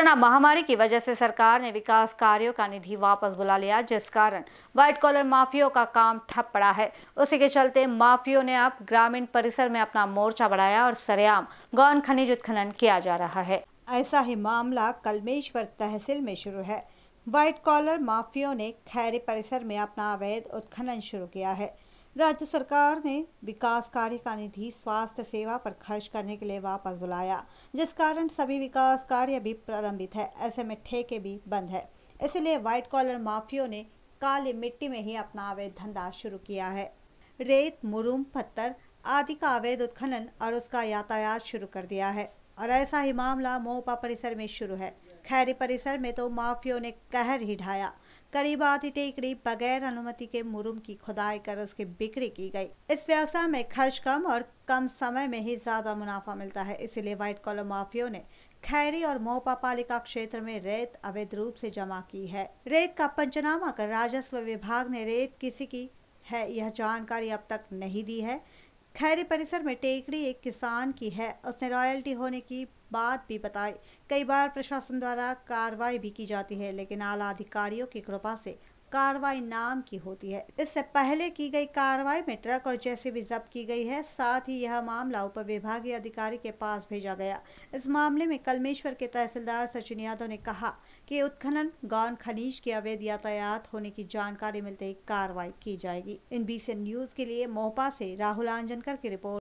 corona महामारी की वजह से सरकार ने विकास कार्यों का निधि वापस बुला लिया जिस कारण व्हाइट कॉलर माफियों का काम ठप पड़ा है उसी के चलते माफियों ने अब ग्रामीण परिसर में अपना मोर्चा बढ़ाया और सरेआम गौन खनिज उत्खनन किया जा रहा है ऐसा ही मामला कलमेश्वर तहसील में शुरू है व्हाइट कॉलर माफियों ने खैरी परिसर में अपना अवैध उत्खनन शुरू किया है राज्य सरकार ने विकास कार्य का निधि स्वास्थ्य सेवा पर खर्च करने के लिए वापस बुलाया जिस कारण सभी विकास कार्य भी प्रलंबित है ऐसे में ठेके भी बंद है इसलिए व्हाइट कॉलर माफियों ने काली मिट्टी में ही अपना अवैध धंधा शुरू किया है रेत मुरूम पत्थर आदि का अवैध उत्खनन और उसका यातायात शुरू कर दिया है और ऐसा ही मामला मोपा परिसर में शुरू है खैरी परिसर में तो माफियों ने कहर ही ढाया करीब आधी टेकड़ी बगैर अनुमति के मुरुम की खुदाई कर उसकी बिक्री की गई इस व्यवसाय में खर्च कम और कम समय में ही ज्यादा मुनाफा मिलता है इसीलिए व्हाइट कॉलर माफियों ने खैरी और मोपा पालिका क्षेत्र में रेत अवैध रूप से जमा की है रेत का पंचनामा कर राजस्व विभाग ने रेत किसी की है यह जानकारी अब तक नहीं दी है खैरी परिसर में टेकड़ी एक किसान की है उसने रॉयल्टी होने की बात भी बताई कई बार प्रशासन द्वारा कार्रवाई भी की जाती है लेकिन आला अधिकारियों की कृपा से कार्रवाई नाम की होती है इससे पहले की गई कार्रवाई में ट्रक और जेसीबी जब्त की गई है साथ ही यह मामला उप विभागीय अधिकारी के पास भेजा गया इस मामले में कलमेश्वर के तहसीलदार सचिन यादव ने कहा कि उत्खनन गौन खनिज के अवैध यातायात होने की जानकारी मिलते ही कार्रवाई की जाएगी इन बी न्यूज के लिए मोहपा से राहुल आंजनकर की रिपोर्ट